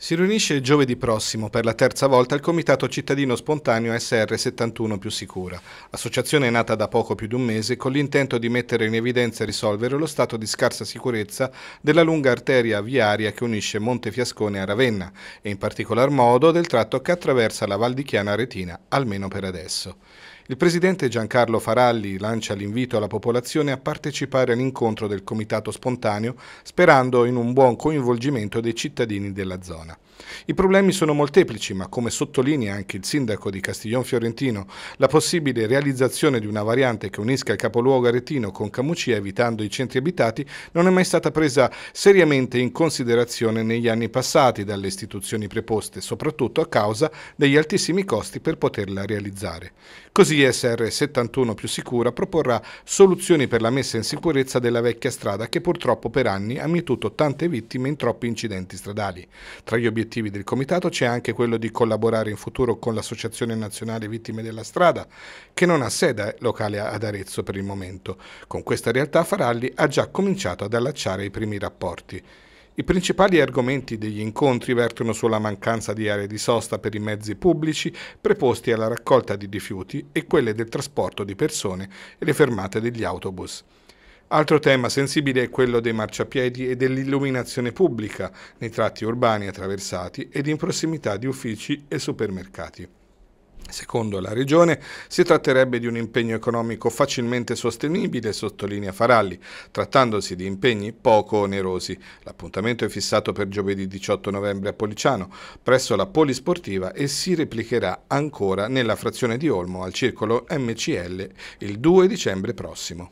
Si riunisce giovedì prossimo per la terza volta il Comitato Cittadino Spontaneo SR 71 più Sicura, associazione nata da poco più di un mese con l'intento di mettere in evidenza e risolvere lo stato di scarsa sicurezza della lunga arteria viaria che unisce Monte Fiascone a Ravenna e in particolar modo del tratto che attraversa la Val di Chiana Retina, almeno per adesso. Il presidente Giancarlo Faralli lancia l'invito alla popolazione a partecipare all'incontro del comitato spontaneo sperando in un buon coinvolgimento dei cittadini della zona. I problemi sono molteplici, ma come sottolinea anche il sindaco di Castiglion Fiorentino, la possibile realizzazione di una variante che unisca il capoluogo aretino con Camucia evitando i centri abitati non è mai stata presa seriamente in considerazione negli anni passati dalle istituzioni preposte, soprattutto a causa degli altissimi costi per poterla realizzare. Così CSR 71 più sicura proporrà soluzioni per la messa in sicurezza della vecchia strada che purtroppo per anni ha mietuto tante vittime in troppi incidenti stradali. Tra gli obiettivi del comitato c'è anche quello di collaborare in futuro con l'Associazione Nazionale Vittime della Strada, che non ha sede locale ad Arezzo per il momento. Con questa realtà Faralli ha già cominciato ad allacciare i primi rapporti. I principali argomenti degli incontri vertono sulla mancanza di aree di sosta per i mezzi pubblici preposti alla raccolta di rifiuti e quelle del trasporto di persone e le fermate degli autobus. Altro tema sensibile è quello dei marciapiedi e dell'illuminazione pubblica nei tratti urbani attraversati ed in prossimità di uffici e supermercati. Secondo la Regione si tratterebbe di un impegno economico facilmente sostenibile, sottolinea Faralli, trattandosi di impegni poco onerosi. L'appuntamento è fissato per giovedì 18 novembre a Policiano, presso la Polisportiva e si replicherà ancora nella frazione di Olmo al circolo MCL il 2 dicembre prossimo.